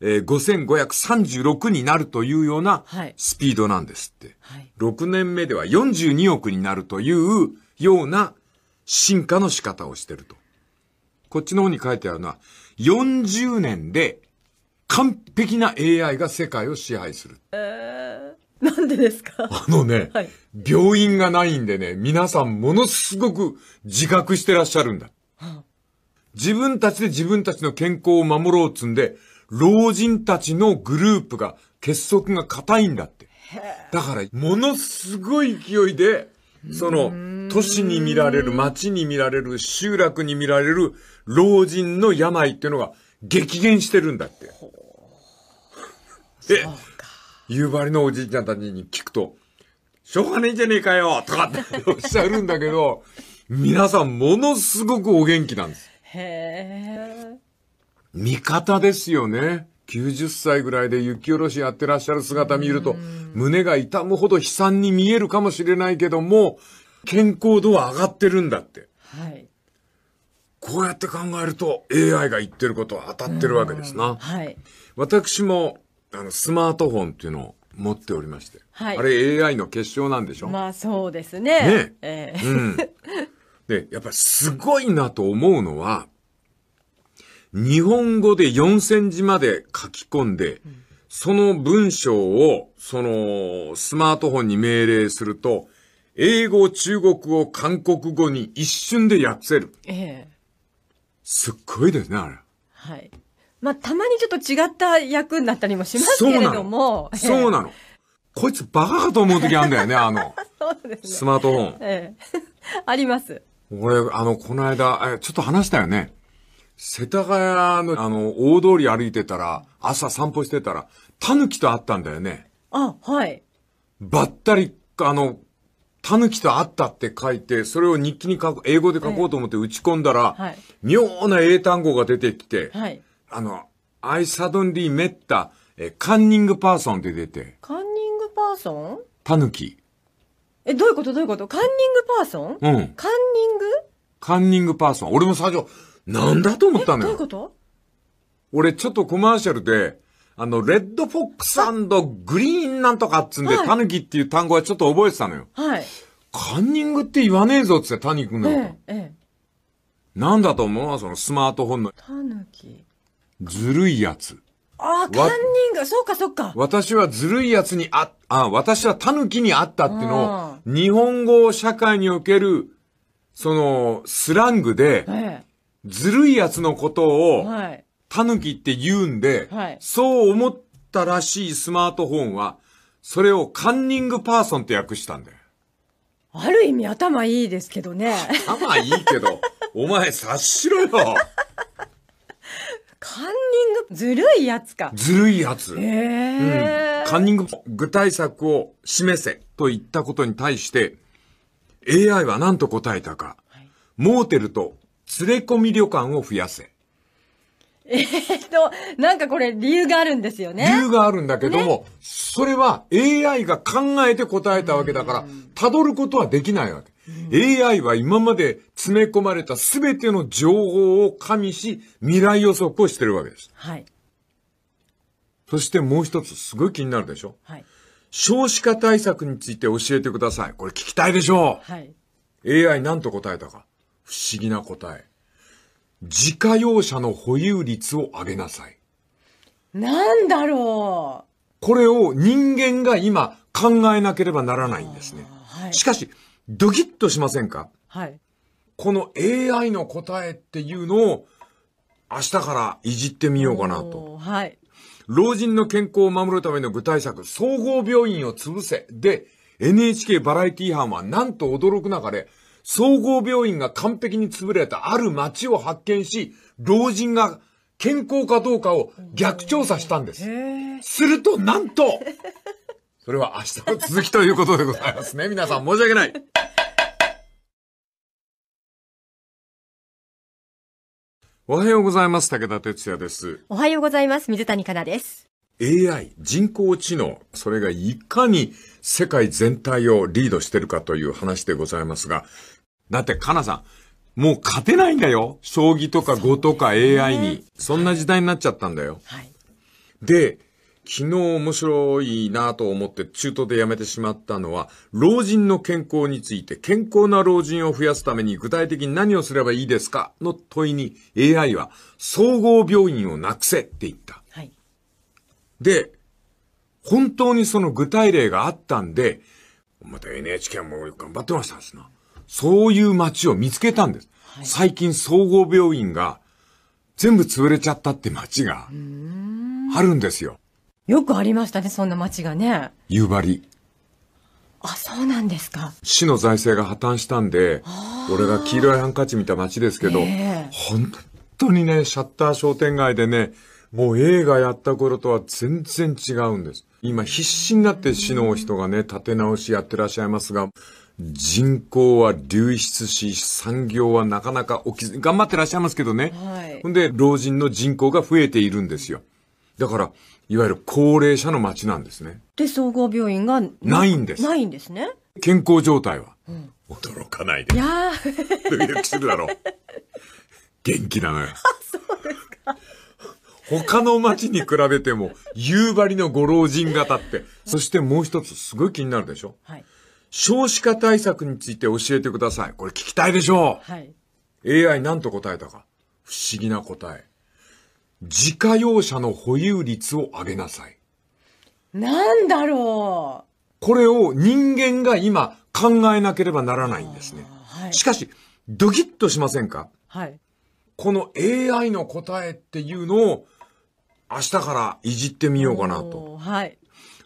えー、5536になるというようなスピードなんですって。はい、6年目では42億になるというような進化の仕方をしてると。こっちの方に書いてあるのは、40年で完璧な AI が世界を支配する。
えー なんでですかあのね、はい、
病院がないんでね、皆さんものすごく自覚してらっしゃるんだ。自分たちで自分たちの健康を守ろうつんで、老人たちのグループが結束が固いんだって。だから、ものすごい勢いで、その、都市に見られる、町に見られる、集落に見られる、老人の病っていうのが激減してるんだって。で、夕張のおじいちゃんたちに聞くと、しょうがねえじゃねえかよとかって おっしゃるんだけど、皆さんものすごくお元気なんです。
へえ。
味方ですよね。90歳ぐらいで雪下ろしやってらっしゃる姿見ると、胸が痛むほど悲惨に見えるかもしれないけども、健康度は上がってるんだって。はい。こうやって考えると AI が言ってることは当たってるわけですな。はい。私もあの、スマートフォンっていうのを持っておりまして。はい、あれ AI の結晶なんでしょ
まあそうですね。ね。えー、うん。
で、やっぱすごいなと思うのは、日本語で4センチまで書き込んで、うんその文章を、その、スマートフォンに命令すると、英語、中国語、韓国語に一瞬でやっせる。ええ。すっごいですね、あれ。
はい。まあ、たまにちょっと違った役になったりもしますけれども。そうな
の。こいつバカかと思う時あるんだよね、あの。
そうです、ね、スマートフォン。ええ。あります。
俺、あの、この間、え、ちょっと話したよね。世田谷の、あの、大通り歩いてたら、朝散歩してたら、タヌキと会ったんだよね。
あ、はい。
ばったり、あの、タヌキと会ったって書いて、それを日記に書く、英語で書こうと思って打ち込んだら、ええはい、妙な英単語が出てきて、はい、あの、I suddenly met え、カンニングパーソンって出て。
カンニングパーソンタヌキ。え、どういうことどういうことカンニングパーソン
うん。カンニングカンニングパーソン。俺も最初、なんだと思ったのよ。どういうこと俺ちょっとコマーシャルで、あの、レッドフォックスグリーンなんとかっつんで、はい、タヌキっていう単語はちょっと覚えてたのよ。はい。カンニングって言わねえぞって、タニ君の
ええ、
なんだと思うそのスマートフォンの。
タヌキ。
ずるいやつ。
ああ、カンニング。そうか、そうか。
私はずるいやつにあ、あ、私は狸にあったっていうのを、日本語社会における、その、スラングで、ずるいやつのことを、タヌ狸って言うんで、そう思ったらしいスマートフォンは、それをカンニングパーソンって訳したんだよ。
ある意味頭いいですけどね。
頭いいけど、お前察しろよ。
カンニング、ずるいやつか。
ずるいやつ。えー、うん。カンニング、具体策を示せと言ったことに対して、AI は何と答えたか。はい、モーテルと連れ込み旅館を増やせ。
えっと、なんかこれ理由があるんですよね。理由
があるんだけども、ね、それは AI が考えて答えたわけだから、たどることはできないわけ。うん、AI は今まで詰め込まれた全ての情報を加味し、未来予測をしてるわけです。はい。そしてもう一つ、すごい気になるでしょはい。少子化対策について教えてください。これ聞きたいでしょう。はい。AI 何と答えたか。不思議な答え。自家用車の保有率を上げなさい。
なんだろう。
これを人間が今考えなければならないんですね。はい、しかし、ドキッとしませんかはい。この AI の答えっていうのを明日からいじってみようかなと。はい。老人の健康を守るための具体策、総合病院を潰せ。で、NHK バラエティ班はなんと驚く中で、総合病院が完璧に潰れたある町を発見し、老人が健康かどうかを逆調査したんです。すると、なんとそれは明日の続きということでございますね。皆さん申し訳ない。
おはようございます。武
田哲也です。
おはようございます。水谷香奈です。
AI、人工知能、それがいかに世界全体をリードしてるかという話でございますが、だってカ奈さん、もう勝てないんだよ。将棋とか碁とか AI に。そんな時代になっちゃったんだよ。はい。で、昨日面白いなと思って中途でやめてしまったのは、老人の健康について、健康な老人を増やすために具体的に何をすればいいですかの問いに AI は、総合病院をなくせって言った。はい。で、本当にその具体例があったんで、また NHK も頑張ってましたんですな。そういう街を見つけたんです。はい、最近総合病院が全部潰れちゃったって街があるんですよ。
よくありましたね、そんな町が
ね。夕張。あ、そうなんですか。市の財政が破綻したんで、俺が黄色いハンカチ見た町ですけど、本当にね、シャッター商店街でね、もう映画やった頃とは全然違うんです。今必死になって市の人がね、立て直しやってらっしゃいますが、人口は流出し、産業はなかなか起きず、頑張ってらっしゃいますけどね。はい。ほんで、老人の人口が増えているんですよ。だから、いわゆる高齢者の街なんですね。
で、総合病院がないんです。ないんですね。
健康状態は。うん、驚かないで。い
やドキドキするだろ
う。元気なのよ。あ、
そうですか。
他の町に比べても、夕張のご老人方って、そしてもう一つすごい気になるでしょはい。少子化対策について教えてください。これ聞きたいでしょうはい。AI 何と答えたか。不思議な答え。自家用車の保有率を上げなさい。
なんだ
ろう。これを人間が今考えなければならないんですね。はい、しかし、ドキッとしませんかはい。この AI の答えっていうのを明日からいじってみようかなと。はい。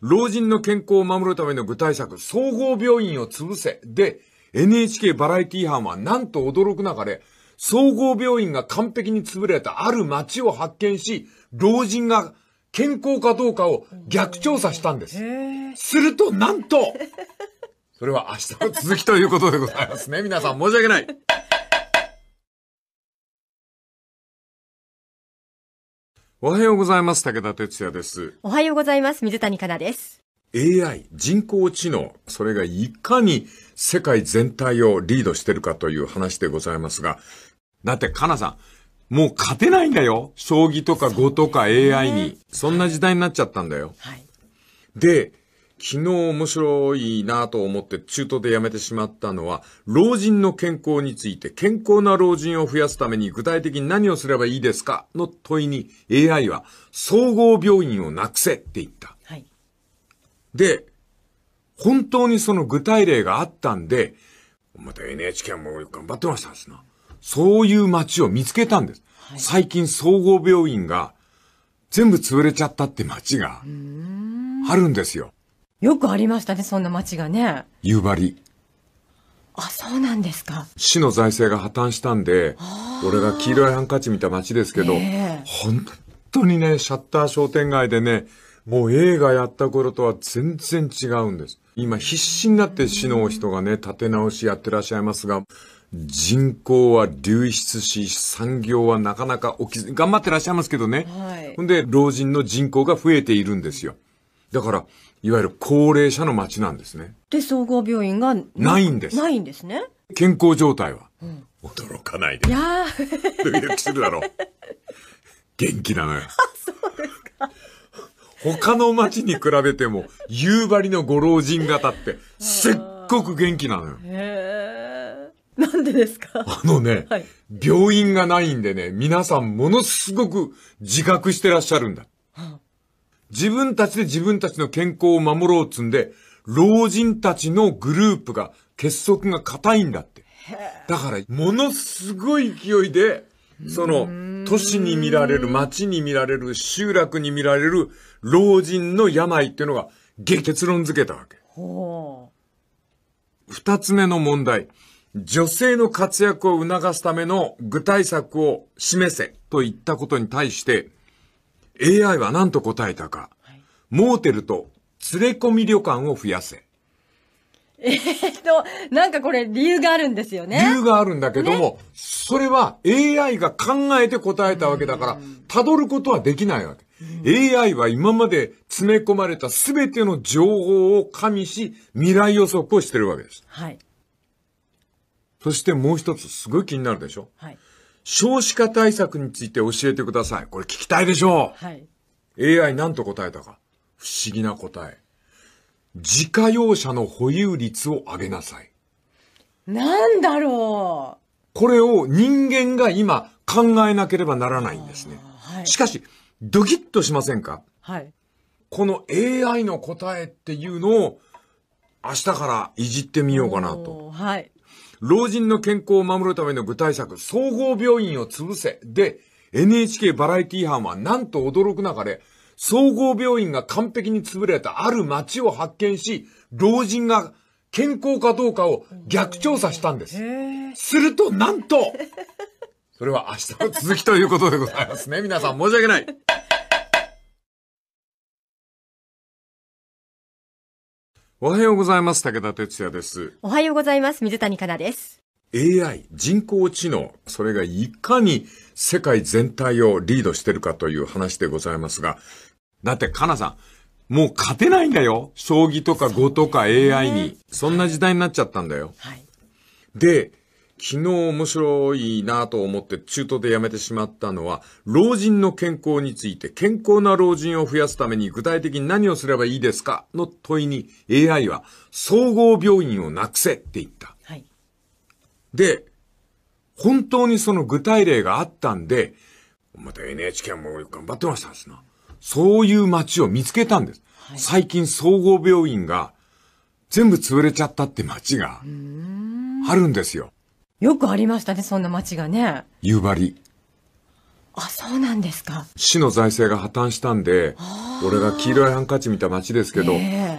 老人の健康を守るための具体策、総合病院を潰せ。で、NHK バラエティ班はなんと驚く中で、総合病院が完璧に潰れたある町を発見し、老人が健康かどうかを逆調査したんです。すると、なんとそれは明日の続きということでございますね。皆
さん申し訳ない。
おはようございます。武田哲也です。
おはようございます。水谷香奈です。
AI、人工知能、それがいかに世界全体をリードしてるかという話でございますが、だってカナさん、もう勝てないんだよ。将棋とか碁とか AI に。そんな時代になっちゃったんだよ。はい、で、昨日面白いなと思って中途でやめてしまったのは、老人の健康について、健康な老人を増やすために具体的に何をすればいいですかの問いに AI は、総合病院をなくせって言った。で、本当にその具体例があったんで、また NHK も頑張ってましたしな。そういう街を見つけたんです。はい、最近総合病院が全部潰れちゃったって街があるんですよ。
よくありましたね、そんな街がね。夕張。あ、そうなんですか。
市の財政が破綻したんで、俺が黄色いハンカチ見た街ですけど、本当にね、シャッター商店街でね、もう映画やった頃とは全然違うんです。今必死になって死の人がね、立て直しやってらっしゃいますが、人口は流出し、産業はなかなか起きず、頑張ってらっしゃいますけどね。はい。ほんで、老人の人口が増えているんですよ。だから、いわゆる高齢者の街なんですね。
で、総合病院がないんです。ないんですね。
健康状態は。うん、驚かないで。い
やドキドキす
るだろう。元気なのよ。あ、そうです他の町に比べても、夕張のご老人方って、すっごく元気なのよ。へ
ー。なんでですか
あのね、はい、病院がないんでね、皆さんものすごく自覚してらっしゃるんだ。自分たちで自分たちの健康を守ろうっつんで、老人たちのグループが結束が固いんだって。だから、ものすごい勢いで、その、都市に見られる、町に見られる、集落に見られる、老人の病っていうのが、結論付けたわけ。二つ目の問題。女性の活躍を促すための具体策を示せと言ったことに対して、AI は何と答えたか。はい、モーテルと連れ込み旅館を増やせ。
ええっと、なんかこれ理由があるんですよ
ね。理由があるんだけども、ね、それは AI が考えて答えたわけだから、辿ることはできないわけ。うん、AI は今まで詰め込まれた全ての情報を加味し、未来予測をしてるわけです。はい。そしてもう一つ、すごい気になるでしょはい。少子化対策について教えてください。これ聞きたいでしょう。はい。AI 何と答えたか。不思議な答え。自家用車の保有率を上げなさい。
なんだ
ろう。これを人間が今考えなければならないんですね。はい、しかし、ドキッとしませんかはい。この AI の答えっていうのを明日からいじってみようかなと。はい。老人の健康を守るための具体策、総合病院を潰せ。で、NHK バラエティ班はなんと驚く中で、総合病院が完璧に潰れたある町を発見し、老人が健康かどうかを逆調査したんです。すると、なんとそれは明日の続きということでございますね。皆
さん申し訳ない。
おはようございます。武田哲也です。
おはようございます。水谷香奈です。
AI、人工知能、それがいかに世界全体をリードしてるかという話でございますが、だってカナさん、もう勝てないんだよ。将棋とか碁とか AI に。そんな時代になっちゃったんだよ。はい、で、昨日面白いなと思って中途でやめてしまったのは、老人の健康について、健康な老人を増やすために具体的に何をすればいいですかの問いに AI は、総合病院をなくせって言った。で、本当にその具体例があったんで、また NHK も頑張ってましたしな。そういう街を見つけたんです。はい、最近総合病院が全部潰れちゃったって街があるんですよ。
よくありましたね、そんな街がね。夕張。あ、そうなんですか。
市の財政が破綻したんで、俺が黄色いハンカチ見た街ですけど、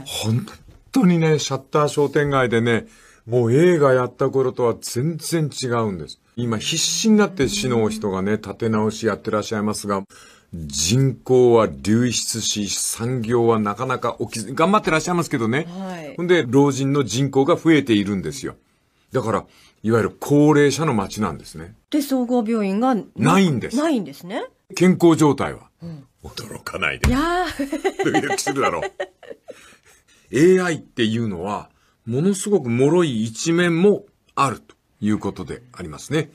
本当にね、シャッター商店街でね、もう映画やった頃とは全然違うんです。今必死になって死の人がね、立て直しやってらっしゃいますが、人口は流出し、産業はなかなか起きず、頑張ってらっしゃいますけどね。はい。ほんで、老人の人口が増えているんですよ。だから、いわゆる高齢者の街なんですね。
で、総合病院がないんです。ないんですね。
健康状態は。うん、驚かないで。い
やー。ドキドキ
するだろう。AI っていうのは、ものすごく脆い一面もあるということでありますね。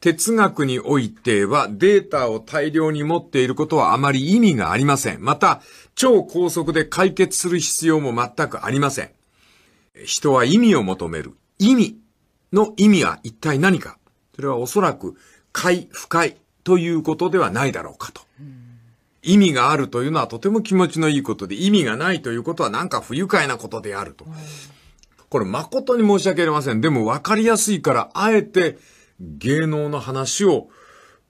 哲学においてはデータを大量に持っていることはあまり意味がありません。また、超高速で解決する必要も全くありません。人は意味を求める。意味の意味は一体何か。それはおそらく、快、不快ということではないだろうかと。意味があるというのはとても気持ちのいいことで、意味がないということはなんか不愉快なことであると。これ誠に申し訳ありません。でも分かりやすいから、あえて芸能の話を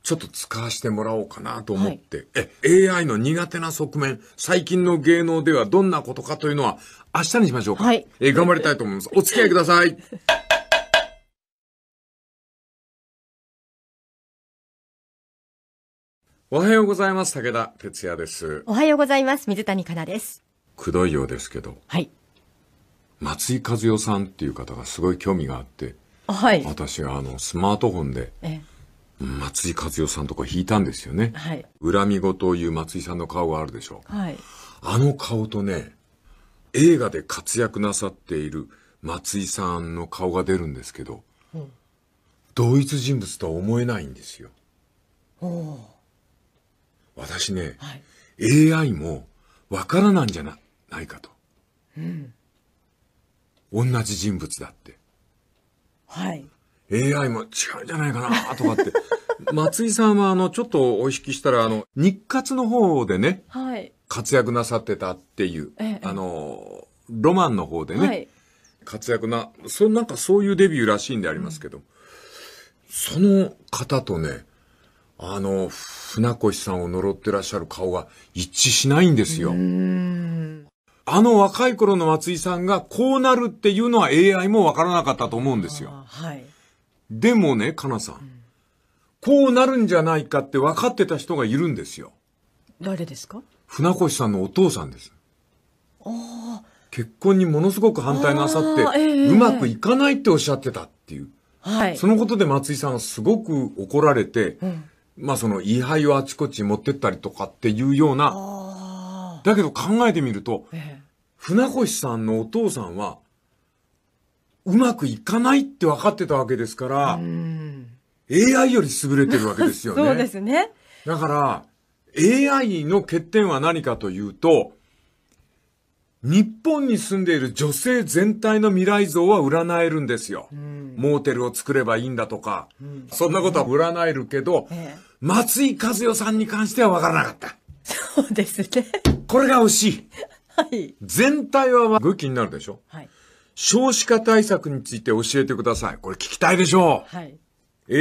ちょっと使わせてもらおうかなと思って、はい、え、AI の苦手な側面、最近の芸能ではどんなことかというのは明日にしましょうか。はい。え、頑張りたいと思います。お付き合いください。おはようございます。武田哲也です。
おはようございます。水谷香奈です。
くどいようですけど。はい。松井和代さんっていう方がすごい興味があって、
はい、私
があのスマートフォンで松井和代さんとか弾いたんですよね。はい、恨み事を言う松井さんの顔があるでしょう。はい、あの顔とね、映画で活躍なさっている松井さんの顔が出るんですけど、うん、同一人物とは思えないんですよ。私ね、はい、AI もわからないんじゃないかと。うん同じ人物だって。はい。AI も違うんじゃないかなとかって。松井さんは、あの、ちょっとお引きしたら、あの、日活の方でね、はい、活躍なさってたっていう、ええ、あの、ロマンの方でね、はい、活躍な、そなんかそういうデビューらしいんでありますけど、うん、その方とね、あの、船越さんを呪ってらっしゃる顔が一致しないんですよ。あの若い頃の松井さんがこうなるっていうのは AI もわからなかったと思うんですよ。はい。でもね、かなさんうん、こうなるんじゃないかって分かってた人がいるんですよ。
誰ですか
船越さんのお父さんです。
ああ。
結婚にものすごく反対なさって、えー、うまくいかないっておっしゃってたっていう。はい。そのことで松井さんはすごく怒られて、うん、まあその位牌をあちこち持ってったりとかっていうようなだけど考えてみると、ええ、船越さんのお父さんは、うまくいかないって分かってたわけですから、AI より優れてるわけですよね。そうですね。だから、AI の欠点は何かというと、日本に住んでいる女性全体の未来像は占えるんですよ。うん、モーテルを作ればいいんだとか、うん、そんなことは占えるけど、ええ、松井和代さんに関しては分からなかった。そうですね。これが惜しい。はい。全体は武器になるでしょはい。少子化対策について教えてください。これ聞きたいでしょう。はい。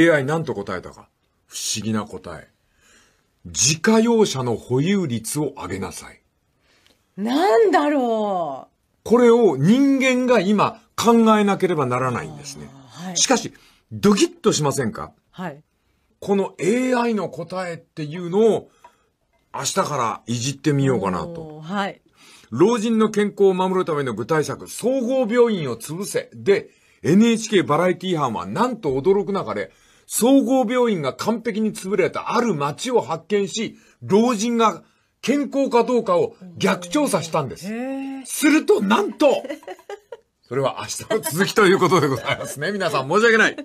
AI 何と答えたか。不思議な答え。自家用車の保有率を上げなさい。
なんだろ
う。これを人間が今考えなければならないんですね。はい、しかし、ドキッとしませんかはい。この AI の答えっていうのを明日からいじってみようかなと。はい。老人の健康を守るための具体策、総合病院を潰せ。で、NHK バラエティ班はなんと驚く中で、総合病院が完璧に潰れたある町を発見し、老人が健康かどうかを逆調査したんです。すると、なんと、それは明日の続きということでございますね。皆さん申し訳ない。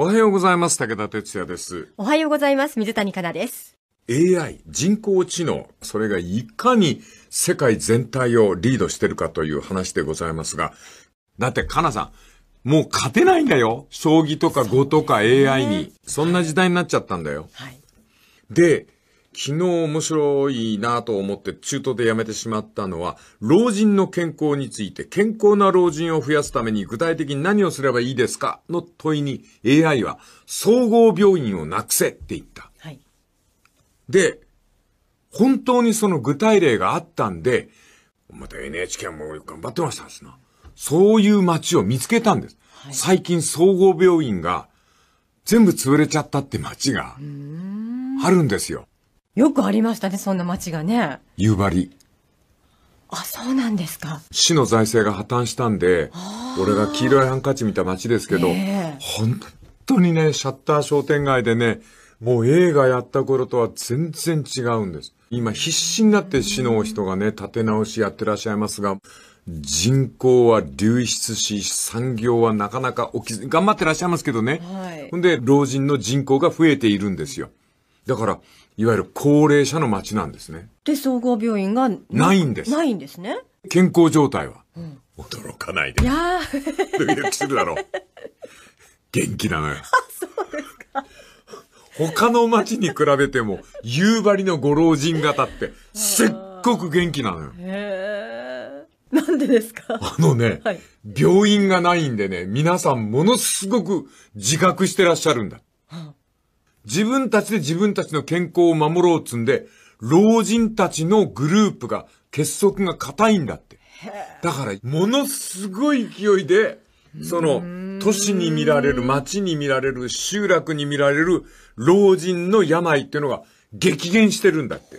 おはようございます。武田哲也です。
おはようございます。水谷香奈です。
AI、人工知能、それがいかに世界全体をリードしてるかという話でございますが、だって香奈さん、もう勝てないんだよ。将棋とか碁とか AI に。そんな時代になっちゃったんだよ。はい。で、昨日面白いなと思って中途でやめてしまったのは、老人の健康について、健康な老人を増やすために具体的に何をすればいいですかの問いに AI は、総合病院をなくせって言った。はい。で、本当にその具体例があったんで、また NHK も頑張ってましたんですな。そういう街を見つけたんです。はい、最近総合病院が全部潰れちゃったって街があるんですよ。よくありま
したね、そんな町がね。夕張。あ、そうなんですか。
市の財政が破綻したんで、俺が黄色いハンカチ見た町ですけど、本当にね、シャッター商店街でね、もう映画やった頃とは全然違うんです。今必死になって市の人がね、立て直しやってらっしゃいますが、人口は流出し、産業はなかなか起きず、頑張ってらっしゃいますけどね。はい。ほんで、老人の人口が増えているんですよ。だから、いわゆる高齢者の街なんですね。
で、総合病院がないんです。ないんですね。
健康状態は。うん、驚かないで。い
やドキドキするだろう。
元気なのよ。あ、
そうです
か。他の町に比べても、夕張のご老人方って、すっごく元気なのよ。へ
ー。なんでですか
あのね、はい、病院がないんでね、皆さんものすごく自覚してらっしゃるんだ。自分たちで自分たちの健康を守ろうつんで、老人たちのグループが、結束が固いんだって。だから、ものすごい勢いで、その、都市に見られる、町に見られる、集落に見られる、老人の病っていうのが激減してるんだって。